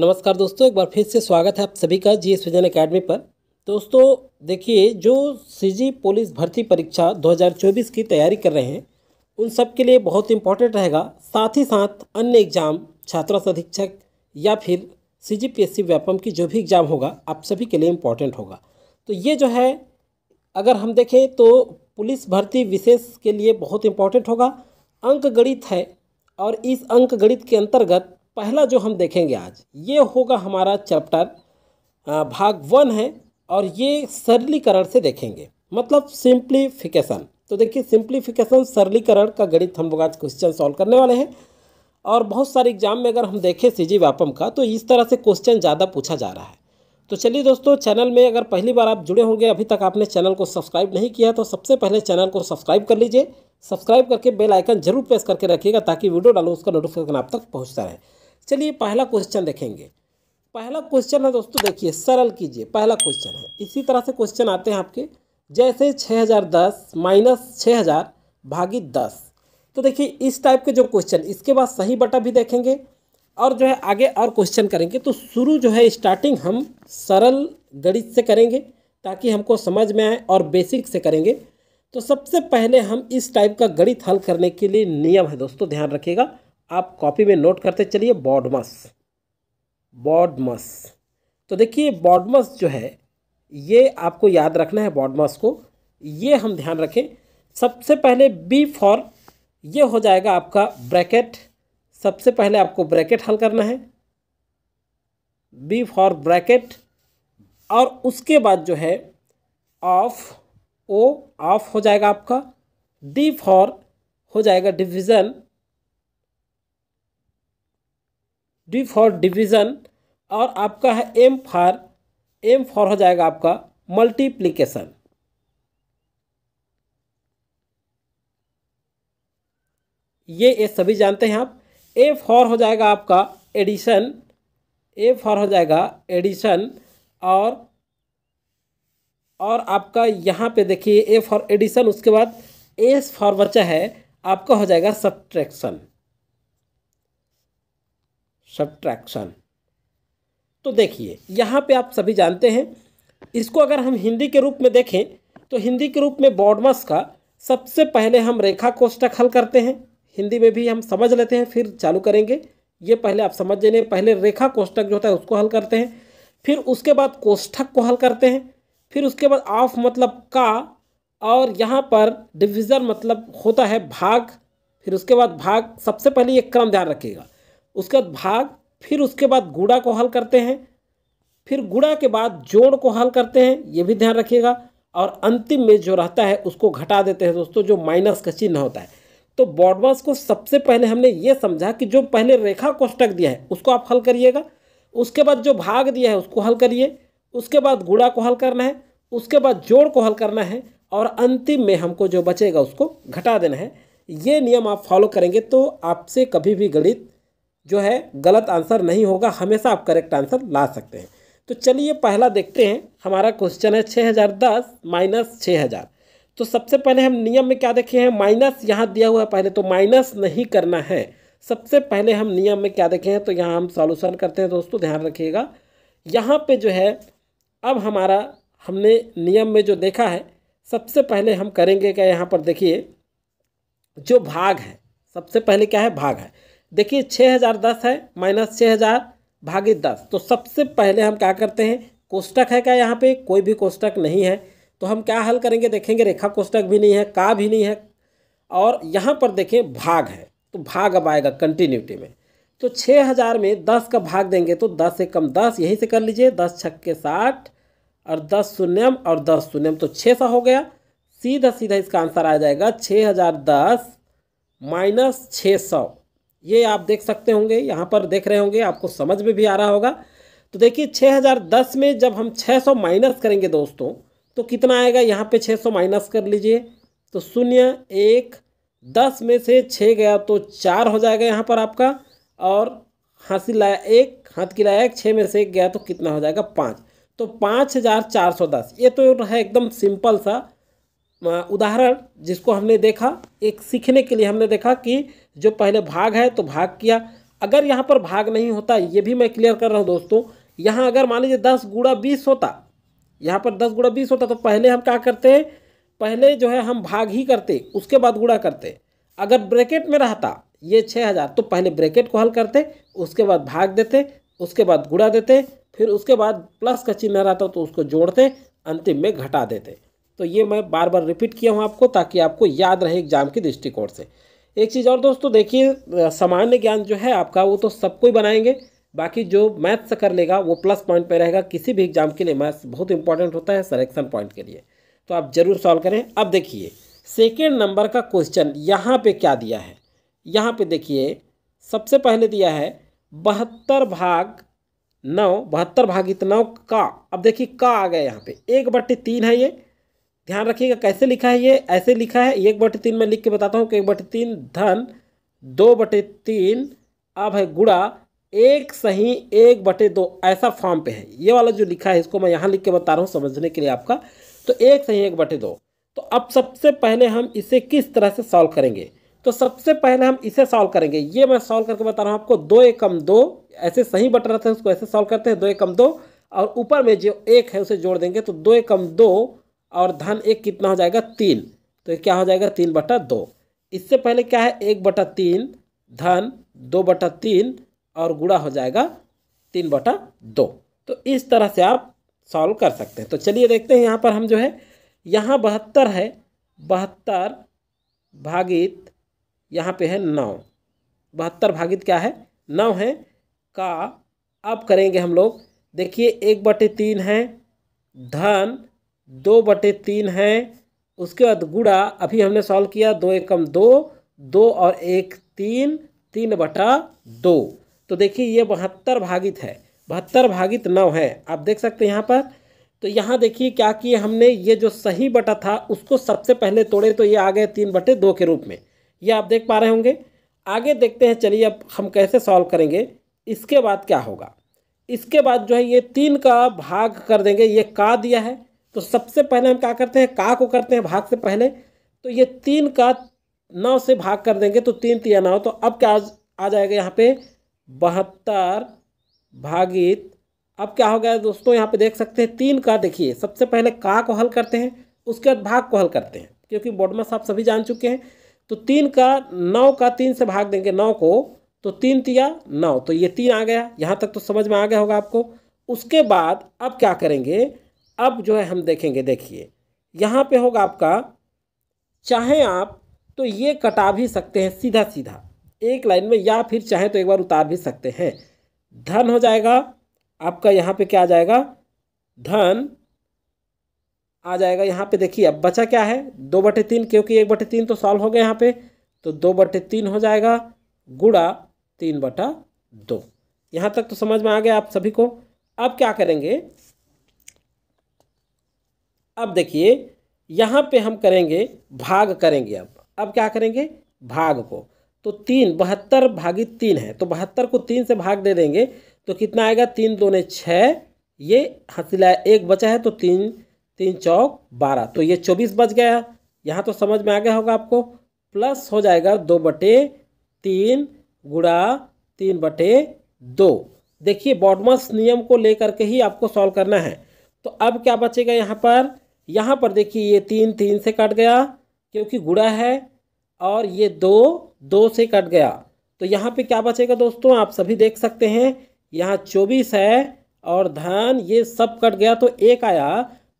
नमस्कार दोस्तों एक बार फिर से स्वागत है आप सभी का जी एस विजन अकेडमी पर दोस्तों देखिए जो सीजी पुलिस भर्ती परीक्षा 2024 की तैयारी कर रहे हैं उन सब के लिए बहुत इम्पोर्टेंट रहेगा साथ ही साथ अन्य एग्जाम छात्रा अधीक्षक या फिर C G P S C Vyapam की जो भी एग्ज़ाम होगा आप सभी के लिए इम्पोर्टेंट होगा तो ये जो है अगर हम देखें तो पुलिस भर्ती विशेष के लिए बहुत इम्पोर्टेंट होगा अंक गणित है और इस अंक गणित के अंतर्गत पहला जो हम देखेंगे आज ये होगा हमारा चैप्टर भाग वन है और ये सरलीकरण से देखेंगे मतलब सिंप्लीफिकेशन तो देखिए सिंप्लीफिकेशन सरलीकरण का गणित हम लोग आज क्वेश्चन सॉल्व करने वाले हैं और बहुत सारे एग्जाम में अगर हम देखें सी जी व्यापम का तो इस तरह से क्वेश्चन ज़्यादा पूछा जा रहा है तो चलिए दोस्तों चैनल में अगर पहली बार आप जुड़े होंगे अभी तक आपने चैनल को सब्सक्राइब नहीं किया तो सबसे पहले चैनल को सब्सक्राइब कर लीजिए सब्सक्राइब करके बेल आइकन जरूर प्रेस करके रखिएगा ताकि वीडियो डालो उसका नोटिफिकेशन आप तक पहुँचता रहे चलिए पहला क्वेश्चन देखेंगे पहला क्वेश्चन है दोस्तों देखिए सरल कीजिए पहला क्वेश्चन है इसी तरह से क्वेश्चन आते हैं आपके जैसे 6010 माइनस हज़ार भागी दस तो देखिए इस टाइप के जो क्वेश्चन इसके बाद सही बटा भी देखेंगे और जो है आगे और क्वेश्चन करेंगे तो शुरू जो है स्टार्टिंग हम सरल गणित से करेंगे ताकि हमको समझ में आए और बेसिक से करेंगे तो सबसे पहले हम इस टाइप का गणित हल करने के लिए नियम है दोस्तों ध्यान रखिएगा आप कॉपी में नोट करते चलिए बॉडमस बॉडमस तो देखिए बॉडमस जो है ये आपको याद रखना है बॉडमस को ये हम ध्यान रखें सबसे पहले बी फॉर ये हो जाएगा आपका ब्रैकेट सबसे पहले आपको ब्रैकेट हल करना है बी फॉर ब्रैकेट और उसके बाद जो है ऑफ ओ ऑफ हो जाएगा आपका डी फॉर हो जाएगा डिवीज़न डी फॉर डिवीज़न और आपका है एम फॉर एम फॉर हो जाएगा आपका मल्टीप्लीकेशन ये ये सभी जानते हैं आप ए फॉर हो जाएगा आपका एडिशन ए फॉर हो जाएगा एडिशन और और आपका यहाँ पे देखिए ए फॉर एडिशन उसके बाद एस फॉर बचा है आपका हो जाएगा सब्ट्रैक्शन सब्ट्रैक्शन तो देखिए यहाँ पे आप सभी जानते हैं इसको अगर हम हिंदी के रूप में देखें तो हिंदी के रूप में बॉडमस का सबसे पहले हम रेखा कोष्टक हल करते हैं हिंदी में भी हम समझ लेते हैं फिर चालू करेंगे ये पहले आप समझ जाइए पहले रेखा कोष्टक जो होता है उसको हल करते हैं फिर उसके बाद कोष्ठक को हल करते हैं फिर उसके बाद ऑफ मतलब का और यहाँ पर डिविज़न मतलब होता है भाग फिर उसके बाद भाग सबसे पहले ये क्रम ध्यान रखिएगा उसके बाद भाग फिर उसके बाद गुड़ा को हल करते हैं फिर गुड़ा के बाद जोड़ को हल करते हैं ये भी ध्यान रखिएगा और अंतिम में जो रहता है उसको घटा देते हैं दोस्तों जो माइनस का चिन्ह होता है तो बॉडमास को सबसे पहले हमने ये समझा कि जो पहले रेखा कोष्टक दिया है उसको आप हल करिएगा उसके बाद जो भाग दिया है उसको हल करिए उसके बाद गुड़ा को हल करना है उसके बाद जोड़ को हल करना है और अंतिम में हमको जो बचेगा उसको घटा देना है ये नियम आप फॉलो करेंगे तो आपसे कभी भी गणित जो है गलत आंसर नहीं होगा हमेशा आप करेक्ट आंसर ला सकते हैं तो चलिए पहला देखते हैं हमारा क्वेश्चन है छः हज़ार दस माइनस छः हज़ार तो सबसे पहले हम नियम में क्या देखे हैं माइनस यहाँ दिया हुआ है पहले तो माइनस नहीं करना है सबसे पहले हम नियम में क्या देखे हैं तो यहाँ हम सॉल्यूशन करते हैं दोस्तों ध्यान रखिएगा यहाँ पे जो है अब हमारा हमने नियम में जो देखा है सबसे पहले हम करेंगे क्या यहाँ पर देखिए जो भाग है सबसे पहले क्या है भाग है देखिए छः हज़ार दस है माइनस छः हज़ार भागे दस तो सबसे पहले हम क्या करते हैं कोष्टक है क्या यहाँ पे कोई भी कोष्टक नहीं है तो हम क्या हल करेंगे देखेंगे रेखा कोष्टक भी नहीं है का भी नहीं है और यहाँ पर देखें भाग है तो भाग अब आएगा कंटिन्यूटी में तो छः हज़ार में दस का भाग देंगे तो दस से कम दस यहीं से कर लीजिए दस छक्के साठ और दस शून्यम और दस शून्यम तो छः सौ हो गया सीधा सीधा इसका आंसर आ जाएगा छः हज़ार दस माइनस छः सौ ये आप देख सकते होंगे यहाँ पर देख रहे होंगे आपको समझ में भी आ रहा होगा तो देखिए 6010 में जब हम 600 माइनस करेंगे दोस्तों तो कितना आएगा यहाँ पे 600 माइनस कर लीजिए तो शून्य एक दस में से छः गया तो चार हो जाएगा यहाँ पर आपका और हाथी लाया एक हाथ की लाया एक छः में से एक गया तो कितना हो जाएगा पाँच तो पाँच हज़ार चार सौ दस ये तो है एकदम सिंपल सा उदाहरण जिसको हमने देखा एक सीखने के लिए हमने देखा कि जो पहले भाग है तो भाग किया अगर यहाँ पर भाग नहीं होता ये भी मैं क्लियर कर रहा हूँ दोस्तों यहाँ अगर मान लीजिए दस गुड़ा बीस होता यहाँ पर दस गुड़ा बीस होता तो पहले हम क्या करते हैं पहले जो है हम भाग ही करते उसके बाद गुड़ा करते अगर ब्रैकेट में रहता ये छः हज़ार तो पहले ब्रैकेट को हल करते उसके बाद भाग देते उसके बाद गुड़ा देते फिर उसके बाद प्लस का चिन्ह रहता तो उसको जोड़ते अंतिम में घटा देते तो ये मैं बार बार रिपीट किया हूँ आपको ताकि आपको याद रहे एग्जाम के दृष्टिकोण से एक चीज़ और दोस्तों देखिए सामान्य ज्ञान जो है आपका वो तो सबको ही बनाएंगे बाकी जो मैथ्स कर लेगा वो प्लस पॉइंट पे रहेगा किसी भी एग्जाम के लिए मैथ्स बहुत इंपॉर्टेंट होता है सलेक्शन पॉइंट के लिए तो आप ज़रूर सॉल्व करें अब देखिए सेकेंड नंबर का क्वेश्चन यहाँ पर क्या दिया है यहाँ पर देखिए सबसे पहले दिया है बहत्तर भाग नौ बहत्तर भाग नौ का अब देखिए का आ गया यहाँ पे एक बट्टे तीन है ये ध्यान रखिएगा कैसे लिखा है ये ऐसे लिखा है एक बटे तीन में लिख के बताता हूँ कि एक बटे तीन धन दो बटे तीन अब है गुड़ा एक सही एक बटे दो ऐसा फॉर्म पे है ये वाला जो लिखा है इसको मैं यहाँ लिख के बता रहा हूँ समझने के लिए आपका तो एक सही एक बटे दो तो अब सबसे पहले हम इसे किस तरह से सॉल्व करेंगे तो सबसे पहले हम इसे सॉल्व करेंगे ये मैं सॉल्व करके बता रहा हूँ आपको दो एकम दो ऐसे सही बट रहते हैं उसको ऐसे सॉल्व करते हैं दो एकम दो और ऊपर में जो एक है उसे जोड़ देंगे तो दो एकम दो और धन एक कितना हो जाएगा तीन तो क्या हो जाएगा तीन बटा दो इससे पहले क्या है एक बटा तीन धन दो बटा तीन और गुड़ा हो जाएगा तीन बटा दो तो इस तरह से आप सॉल्व कर सकते हैं तो चलिए देखते हैं यहाँ पर हम जो है यहाँ बहत्तर है बहत्तर भागित यहाँ पे है नौ बहत्तर भागित क्या है नौ है का अब करेंगे हम लोग देखिए एक बटे तीन है धन दो बटे तीन है उसके बाद गुड़ा अभी हमने सॉल्व किया दो एकम दो दो और एक तीन तीन बटा दो तो देखिए ये बहत्तर भागित है बहत्तर भागित नौ है आप देख सकते हैं यहाँ पर तो यहाँ देखिए क्या किए हमने ये जो सही बटा था उसको सबसे पहले तोड़े तो ये आ गए तीन बटे दो के रूप में ये आप देख पा रहे होंगे आगे देखते हैं चलिए अब हम कैसे सॉल्व करेंगे इसके बाद क्या होगा इसके बाद जो है ये तीन का भाग कर देंगे ये का दिया है तो सबसे पहले हम क्या करते हैं का को करते हैं भाग से पहले तो ये तीन का नौ से भाग कर देंगे तो तीन तिया नौ तो अब क्या आ जाएगा यहाँ पे बहत्तर भागित अब क्या हो गया दोस्तों यहाँ पे देख सकते हैं तीन का देखिए सबसे पहले का को हल करते हैं उसके बाद भाग को हल करते हैं क्योंकि बोडमस आप सभी जान चुके हैं तो तीन का नौ का तीन से भाग देंगे नौ को तो तीन तिया नौ तो ये तीन आ गया यहाँ तक तो समझ में आ गया होगा आपको उसके बाद अब क्या करेंगे अब जो है हम देखेंगे देखिए यहाँ पे होगा आपका चाहे आप तो ये कटा भी सकते हैं सीधा सीधा एक लाइन में या फिर चाहे तो एक बार उतार भी सकते हैं धन हो जाएगा आपका यहाँ पे क्या आ जाएगा धन आ जाएगा यहाँ पे देखिए अब बचा क्या है दो बटे तीन क्योंकि एक बटे तीन तो सॉल्व हो गया यहाँ पे तो दो बटे तीन हो जाएगा गुड़ा तीन बटा दो यहाँ तक तो समझ में आ गया आप सभी को अब क्या करेंगे अब देखिए यहाँ पे हम करेंगे भाग करेंगे अब अब क्या करेंगे भाग को तो तीन बहत्तर भागी तीन है तो बहत्तर को तीन से भाग दे देंगे तो कितना आएगा तीन दो ने छः ये हसीला एक बचा है तो तीन तीन चौक बारह तो ये चौबीस बच गया यहाँ तो समझ में आ गया होगा आपको प्लस हो जाएगा दो बटे तीन गुड़ा तीन बटे दो देखिए बॉडमस नियम को लेकर के ही आपको सॉल्व करना है तो अब क्या बचेगा यहाँ पर यहाँ पर देखिए ये तीन तीन से कट गया क्योंकि गुड़ा है और ये दो दो से कट गया तो यहाँ पे क्या बचेगा दोस्तों आप सभी देख सकते हैं यहाँ चौबीस है और धन ये सब कट गया तो एक आया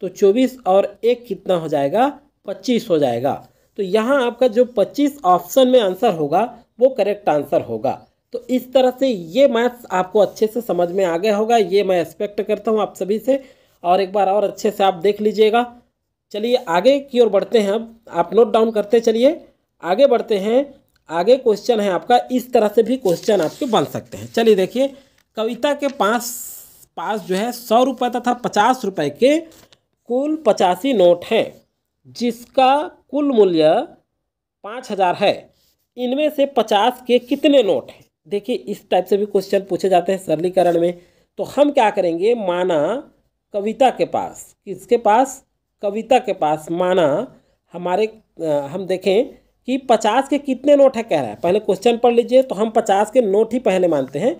तो चौबीस और एक कितना हो जाएगा पच्चीस हो जाएगा तो यहाँ आपका जो पच्चीस ऑप्शन में आंसर होगा वो करेक्ट आंसर होगा तो इस तरह से ये मैथ्स आपको अच्छे से समझ में आ गया होगा ये मैं एक्सपेक्ट करता हूँ आप सभी से और एक बार और अच्छे से आप देख लीजिएगा चलिए आगे की ओर बढ़ते हैं अब आप नोट डाउन करते चलिए आगे बढ़ते हैं आगे क्वेश्चन है आपका इस तरह से भी क्वेश्चन आपके बन सकते हैं चलिए देखिए कविता के पास पास जो है सौ रुपये तथा पचास रुपये के कुल पचासी नोट हैं जिसका कुल मूल्य पाँच हज़ार है इनमें से पचास के कितने नोट हैं देखिए इस टाइप से भी क्वेश्चन पूछे जाते हैं सरलीकरण में तो हम क्या करेंगे माना कविता के पास किसके पास कविता के पास माना हमारे हम देखें कि पचास के कितने नोट है कह रहा है पहले क्वेश्चन पढ़ लीजिए तो हम पचास के नोट ही पहले मानते हैं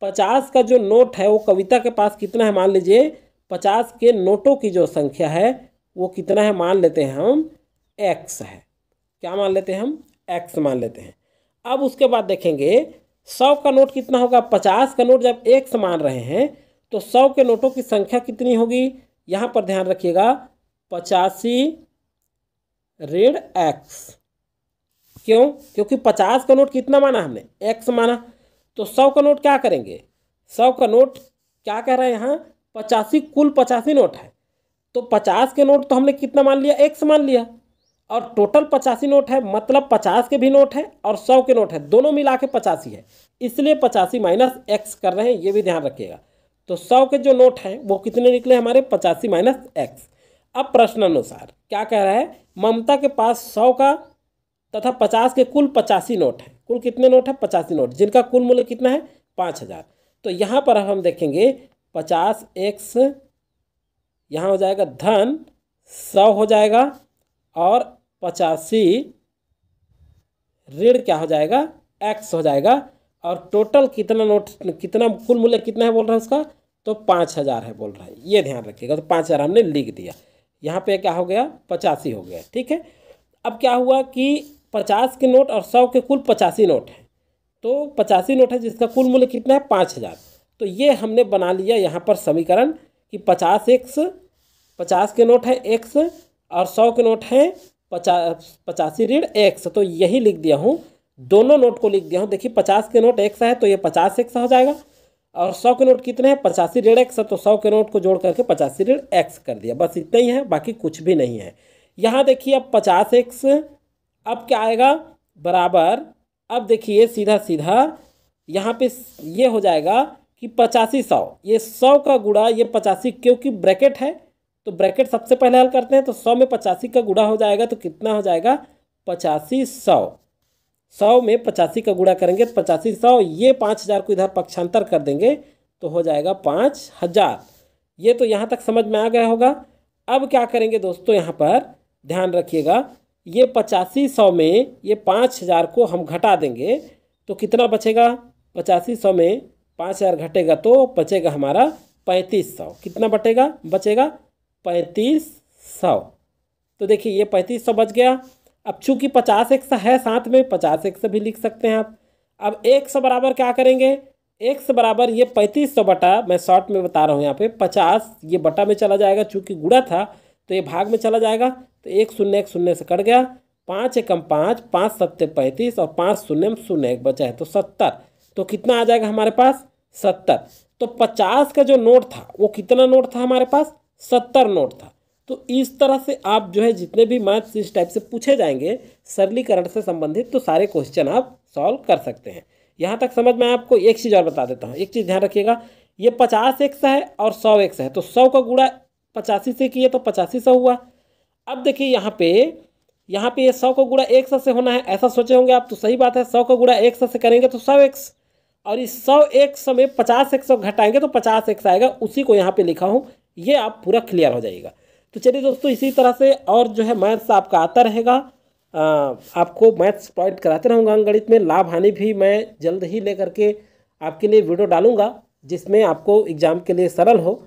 पचास का जो नोट है वो कविता के पास कितना है मान लीजिए पचास के नोटों की जो संख्या है वो कितना है मान लेते हैं हम एक्स है क्या मान लेते हैं हम एक्स मान लेते हैं अब उसके बाद देखेंगे सौ का नोट कितना होगा पचास का नोट जब एक्स मान रहे हैं तो सौ के नोटों की संख्या कितनी होगी यहाँ पर ध्यान रखिएगा पचासी रेड एक्स क्यों क्योंकि पचास का नोट कितना माना हमने एक्स माना तो सौ का नोट क्या करेंगे सौ का नोट क्या कह रहा है यहाँ पचासी कुल पचासी नोट है तो पचास के नोट तो हमने कितना मान लिया एक्स मान लिया और टोटल पचासी नोट है मतलब पचास के भी नोट है और सौ के नोट है दोनों मिला के पचासी है इसलिए पचासी माइनस एक्स कर रहे हैं ये भी ध्यान रखिएगा तो सौ के जो नोट हैं वो कितने निकले हमारे पचासी माइनस एक्स अब प्रश्न अनुसार क्या कह रहा है ममता के पास सौ का तथा पचास के कुल पचासी नोट हैं कुल कितने नोट हैं पचासी नोट जिनका कुल मूल्य कितना है पाँच हज़ार तो यहाँ पर हम देखेंगे पचास एक्स यहाँ हो जाएगा धन सौ हो जाएगा और पचासी ऋण क्या हो जाएगा एक्स हो जाएगा और टोटल कितना नोट कितना कुल मूल्य कितना है बोल रहा है उसका तो पाँच हज़ार है बोल रहा है ये ध्यान रखिएगा तो पाँच हज़ार हमने लिख दिया यहाँ पे क्या हो गया पचासी हो गया ठीक है अब क्या हुआ कि पचास के नोट और सौ के कुल पचासी नोट है तो पचासी नोट है जिसका कुल मूल्य कितना है पाँच हज़ार तो ये हमने बना लिया यहाँ पर समीकरण कि पचास एक्स पचास के नोट है एक्स और सौ के नोट है पचास पचासी ऋण एक्स तो यही लिख दिया हूँ दोनों नोट को लिख दिया हूँ देखिए पचास के नोट एक्स है तो ये पचास एक्स हो जाएगा और सौ के नोट कितने हैं पचासी ऋण एक्स तो सौ के नोट को जोड़ करके पचासी ऋण एक्स कर दिया बस इतना ही है बाकी कुछ भी नहीं है यहाँ देखिए अब पचास एक्स अब क्या आएगा बराबर अब देखिए सीधा सीधा यहाँ पे ये हो जाएगा कि पचासी सौ ये सौ का गुड़ा ये पचासी क्योंकि ब्रैकेट है तो ब्रैकेट सबसे पहले हल करते हैं तो सौ में पचासी का गुड़ा हो जाएगा तो कितना हो जाएगा पचासी सौ सौ में पचासी का गुणा करेंगे तो पचासी सौ ये पाँच हज़ार को इधर पक्षांतर कर देंगे तो हो जाएगा पाँच हज़ार ये तो यहाँ तक समझ में आ गया होगा अब क्या करेंगे दोस्तों यहाँ पर ध्यान रखिएगा ये पचासी सौ में ये पाँच हज़ार को हम घटा देंगे तो कितना बचेगा पचासी सौ में पाँच हज़ार घटेगा तो बचेगा हमारा पैंतीस सौ कितना बटेगा बचेगा पैंतीस सौ तो देखिए ये पैंतीस सौ बच गया अब चूंकि पचास एक्स है साथ में पचास एक्स भी लिख सकते हैं आप अब एक सौ बराबर क्या करेंगे एक सौ बराबर ये पैंतीस सौ बटा मैं शॉर्ट में बता रहा हूँ यहाँ पे पचास ये बटा में चला जाएगा चूंकि गुड़ा था तो ये भाग में चला जाएगा तो एक शून्य एक शून्य से कट गया पाँच एकम पाँच पाँच सत्य पैंतीस और पाँच शून्य में शून्य एक बचा है तो सत्तर तो कितना आ जाएगा हमारे पास सत्तर तो पचास का जो नोट था वो कितना नोट था हमारे पास सत्तर नोट था तो इस तरह से आप जो है जितने भी मैथ्स इस टाइप से पूछे जाएंगे सरलीकरण से संबंधित तो सारे क्वेश्चन आप सॉल्व कर सकते हैं यहाँ तक समझ में आपको एक चीज़ और बता देता हूँ एक चीज़ ध्यान रखिएगा ये पचास एक है और सौ एक है तो सौ का गुड़ा पचासी से किए तो पचासी सौ हुआ अब देखिए यहाँ पे यहाँ पे ये सौ का गुड़ा एक से होना है ऐसा सोचे होंगे आप तो सही बात है सौ का गुड़ा एक से करेंगे तो सौ एक्स और इस सौ एक सौ में पचास एक सौ घटाएंगे तो पचास एक आएगा उसी को यहाँ पे लिखा हूँ ये आप पूरा क्लियर हो जाएगा तो चलिए दोस्तों इसी तरह से और जो है मैथ्स आपका आता रहेगा आ, आपको मैथ्स प्रोवाइड कराते रहूँगा अंगणित में लाभ हानि भी मैं जल्द ही ले करके आपके लिए वीडियो डालूँगा जिसमें आपको एग्ज़ाम के लिए सरल हो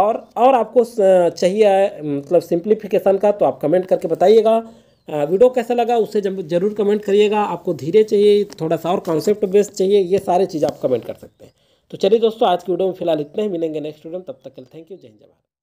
और और आपको चाहिए मतलब सिंप्लीफिकेशन का तो आप कमेंट करके बताइएगा वीडियो कैसा लगा उसे जरूर कमेंट करिएगा आपको धीरे चाहिए थोड़ा सा और कॉन्सेप्ट बेस्ड चाहिए ये सारी चीज़ आप कमेंट कर सकते हैं तो चलिए दोस्तों आज की वीडियो में फिलहाल इतना ही मिलेंगे नेक्स्ट वीडियो में तब तक के लिए थैंक यू जय हिंद जवाहर